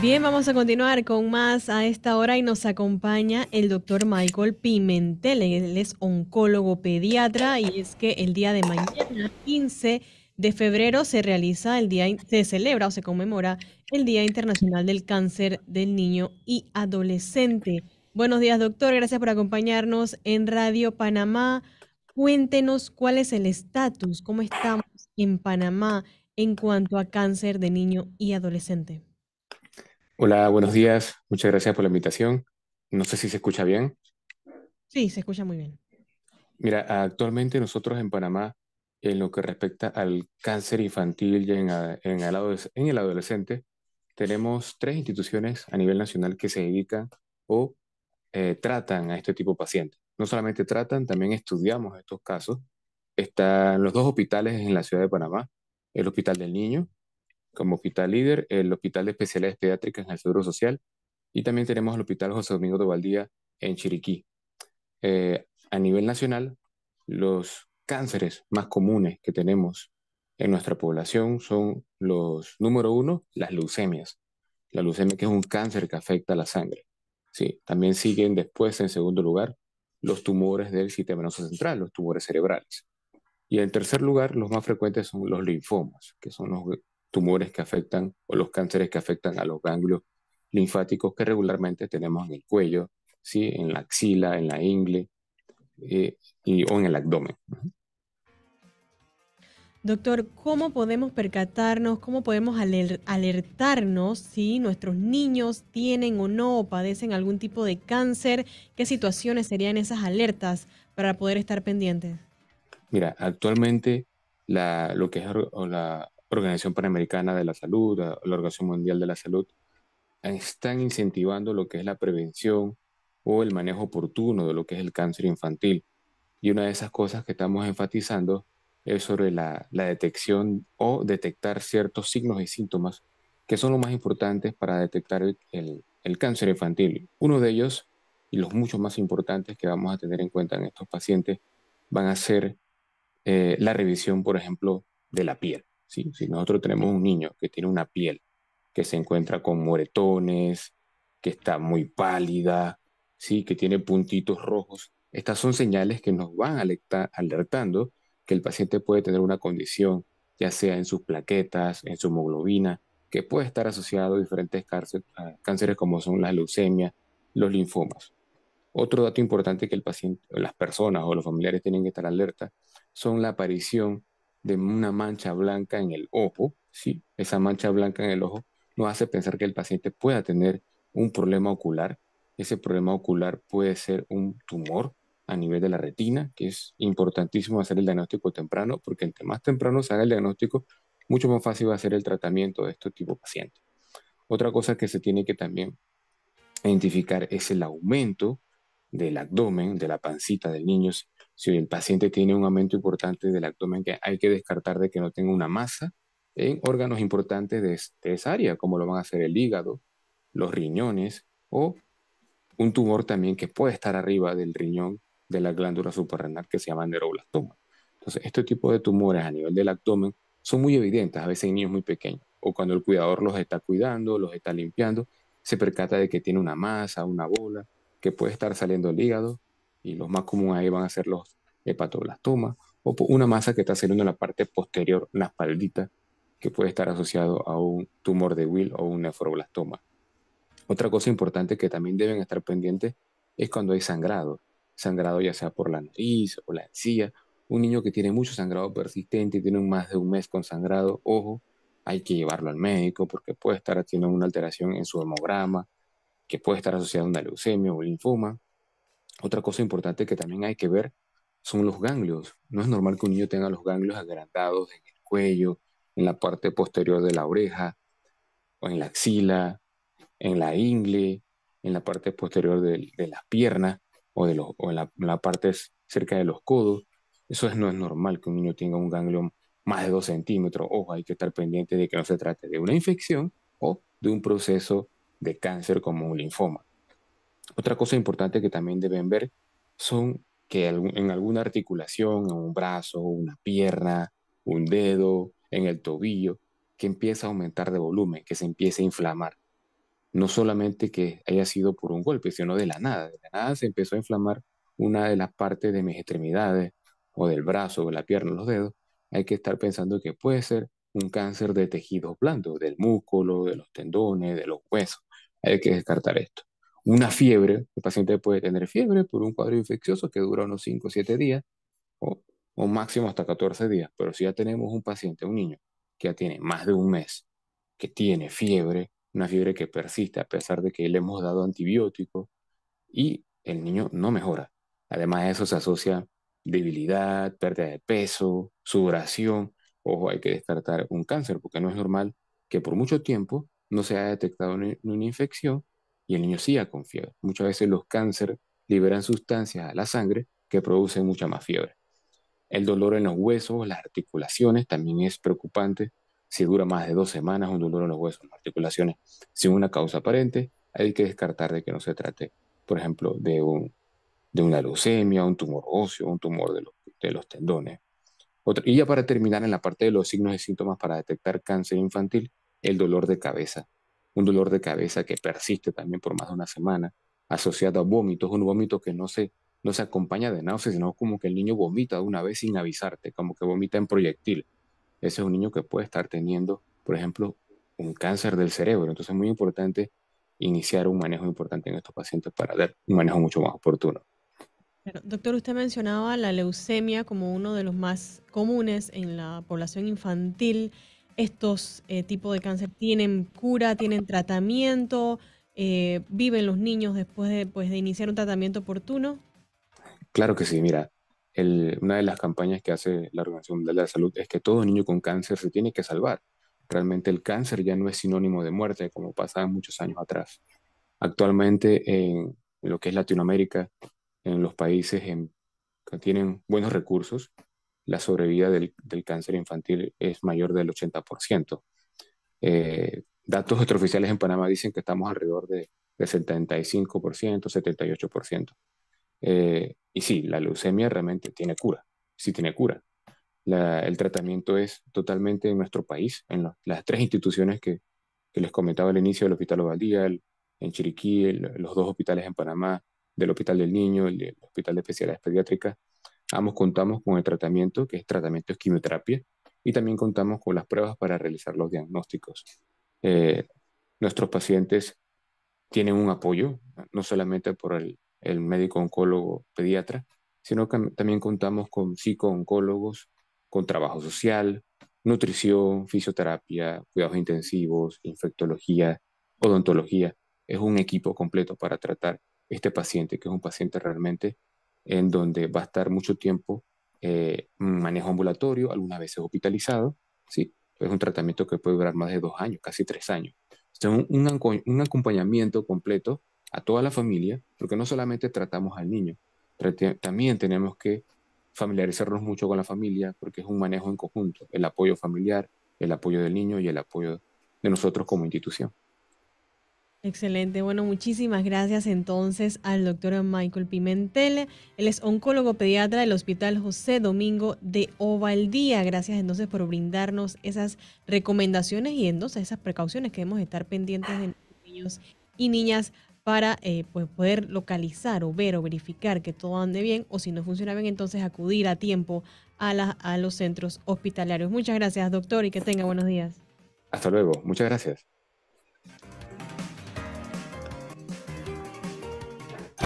Bien, vamos a continuar con más a esta hora y nos acompaña el doctor Michael Pimentel. Él es oncólogo pediatra y es que el día de mañana, 15 de febrero, se realiza el día, se celebra o se conmemora el Día Internacional del Cáncer del Niño y Adolescente. Buenos días, doctor. Gracias por acompañarnos en Radio Panamá. Cuéntenos cuál es el estatus, cómo estamos en Panamá en cuanto a cáncer de niño y adolescente. Hola, buenos días. Muchas gracias por la invitación. No sé si se escucha bien. Sí, se escucha muy bien. Mira, actualmente nosotros en Panamá, en lo que respecta al cáncer infantil y en, el adolescente, tenemos tres instituciones a nivel nacional que se dedican o eh, tratan a este tipo de pacientes. No solamente tratan, también estudiamos estos casos. Están los dos hospitales en la ciudad de Panamá, el Hospital del Niño como hospital líder, el Hospital de Especialidades Pediátricas en el Seguro Social y también tenemos el Hospital José Domingo de Valdía en Chiriquí. Eh, a nivel nacional, los cánceres más comunes que tenemos en nuestra población son los, número uno, las leucemias. La leucemia que es un cáncer que afecta a la sangre. Sí, también siguen después, en segundo lugar, los tumores del sistema nervioso central, los tumores cerebrales. Y en tercer lugar, los más frecuentes son los linfomas, que son los tumores que afectan o los cánceres que afectan a los ganglios linfáticos que regularmente tenemos en el cuello, ¿sí? en la axila, en la ingle eh, y, o en el abdomen. Doctor, ¿cómo podemos percatarnos, cómo podemos alertarnos si nuestros niños tienen o no o padecen algún tipo de cáncer? ¿Qué situaciones serían esas alertas para poder estar pendientes? Mira, actualmente lo que es la Organización Panamericana de la Salud, la Organización Mundial de la Salud, están incentivando lo que es la prevención o el manejo oportuno de lo que es el cáncer infantil. Y una de esas cosas que estamos enfatizando es sobre la, detección o detectar ciertos signos y síntomas que son los más importantes para detectar el, cáncer infantil. Uno de ellos, y los muchos más importantes que vamos a tener en cuenta en estos pacientes, van a ser eh, la revisión, por ejemplo, de la piel. Si nosotros tenemos un niño que tiene una piel que se encuentra con moretones, que está muy pálida, ¿sí? que tiene puntitos rojos, estas son señales que nos van alertando que el paciente puede tener una condición, ya sea en sus plaquetas, en su hemoglobina, que puede estar asociado a diferentes cánceres como son la leucemia, los linfomas. Otro dato importante que el paciente, las personas o los familiares tienen que estar alerta son la aparición de una mancha blanca en el ojo, ¿sí? esa mancha blanca en el ojo nos hace pensar que el paciente pueda tener un problema ocular. Ese problema ocular puede ser un tumor a nivel de la retina, que es importantísimo hacer el diagnóstico temprano, porque entre más temprano se haga el diagnóstico, mucho más fácil va a ser el tratamiento de este tipo de pacientes. Otra cosa que se tiene que también identificar es el aumento del abdomen, de la pancita del niño si el paciente tiene un aumento importante del abdomen, que hay que descartar de que no tenga una masa en órganos importantes de, esa área, como lo van a hacer el hígado, los riñones o un tumor también que puede estar arriba del riñón de la glándula suprarrenal que se llama neuroblastoma. Entonces, este tipo de tumores a nivel del abdomen son muy evidentes, a veces en niños muy pequeños, o cuando el cuidador los está cuidando, los está limpiando, se percata de que tiene una masa, una bola, que puede estar saliendo el hígado, y los más comunes ahí van a ser los hepatoblastomas o una masa que está saliendo en la parte posterior, espaldita, que puede estar asociado a un tumor de Will o un nefroblastoma. Otra cosa importante que también deben estar pendientes es cuando hay sangrado, sangrado ya sea por la nariz o la encía, un niño que tiene mucho sangrado persistente y tiene más de un mes con sangrado, ojo, hay que llevarlo al médico porque puede estar teniendo una alteración en su hemograma, que puede estar asociado a una leucemia o linfoma, otra cosa importante que también hay que ver son los ganglios. No es normal que un niño tenga los ganglios agrandados en el cuello, en la parte posterior de la oreja, o en la axila, en la ingle, en la parte posterior de, las piernas o, de en, la, parte cerca de los codos. Eso no es normal que un niño tenga un ganglio más de 2 centímetros. Ojo, hay que estar pendiente de que no se trate de una infección o de un proceso de cáncer como un linfoma. Otra cosa importante que también deben ver son que en alguna articulación, en un brazo, una pierna, un dedo, en el tobillo, que empieza a aumentar de volumen, que se empiece a inflamar. No solamente que haya sido por un golpe, sino de la nada. De la nada se empezó a inflamar una de las partes de mis extremidades o del brazo o de la pierna, los dedos. Hay que estar pensando que puede ser un cáncer de tejidos blandos, del músculo, de los tendones, de los huesos. Hay que descartar esto una fiebre, el paciente puede tener fiebre por un cuadro infeccioso que dura unos 5 o 7 días, o, máximo hasta 14 días. Pero si ya tenemos un paciente, un niño, que ya tiene más de un mes, que tiene fiebre, una fiebre que persiste a pesar de que le hemos dado antibióticos, y el niño no mejora. Además de eso se asocia debilidad, pérdida de peso, sudoración. Ojo, hay que descartar un cáncer porque no es normal que por mucho tiempo no se haya detectado una infección y el niño siga con fiebre. Muchas veces los cánceres liberan sustancias a la sangre que producen mucha más fiebre. El dolor en los huesos, las articulaciones, también es preocupante. Si dura más de dos semanas un dolor en los huesos, las articulaciones, sin una causa aparente, hay que descartar de que no se trate, por ejemplo, de, un, de una leucemia, un tumor óseo, un tumor de los, tendones. y ya para terminar, en la parte de los signos y síntomas para detectar cáncer infantil, el dolor de cabeza un dolor de cabeza que persiste también por más de una semana, asociado a vómitos, un vómito que no se, no se acompaña de náuseas, sino como que el niño vomita una vez sin avisarte, como que vomita en proyectil. Ese es un niño que puede estar teniendo, por ejemplo, un cáncer del cerebro. Entonces es muy importante iniciar un manejo importante en estos pacientes para dar un manejo mucho más oportuno. Doctor, usted mencionaba la leucemia como uno de los más comunes en la población infantil estos eh, tipos de cáncer tienen cura, tienen tratamiento, eh, viven los niños después de, pues, de iniciar un tratamiento oportuno? Claro que sí, mira, una de las campañas que hace la Organización Mundial de la Salud es que todo niño con cáncer se tiene que salvar. Realmente el cáncer ya no es sinónimo de muerte como pasaba muchos años atrás. Actualmente en lo que es Latinoamérica, en los países en, que tienen buenos recursos, la sobrevida del, cáncer infantil es mayor del 80%. Eh, datos extraoficiales en Panamá dicen que estamos alrededor de, 75%, 78%. Eh, y sí, la leucemia realmente tiene cura, sí tiene cura. el tratamiento es totalmente en nuestro país, en las tres instituciones que, les comentaba al inicio, el Hospital Ovaldía, en Chiriquí, los dos hospitales en Panamá, del Hospital del Niño, el, el Hospital de Especialidades Pediátricas, Ambos contamos con el tratamiento, que es tratamiento de quimioterapia, y también contamos con las pruebas para realizar los diagnósticos. Eh, nuestros pacientes tienen un apoyo, no solamente por el, el médico oncólogo pediatra, sino que también contamos con psicooncólogos, con trabajo social, nutrición, fisioterapia, cuidados intensivos, infectología, odontología. Es un equipo completo para tratar este paciente, que es un paciente realmente en donde va a estar mucho tiempo eh, manejo ambulatorio, algunas veces hospitalizado, ¿sí? Es un tratamiento que puede durar más de dos años, casi tres años. Es un acompañamiento completo a toda la familia, porque no solamente tratamos al niño, también tenemos que familiarizarnos mucho con la familia, porque es un manejo en conjunto, el apoyo familiar, el apoyo del niño y el apoyo de nosotros como institución. Excelente. Bueno, muchísimas gracias entonces al doctor Michael Pimentel. Él es oncólogo pediatra del Hospital José Domingo de Ovaldía. Gracias entonces por brindarnos esas recomendaciones y entonces esas precauciones que debemos estar pendientes de niños y niñas para eh, pues, poder localizar o ver o verificar que todo ande bien o si no funciona bien, entonces acudir a tiempo a, a los centros hospitalarios. Muchas gracias, doctor, y que tenga buenos días. Hasta luego. Muchas gracias.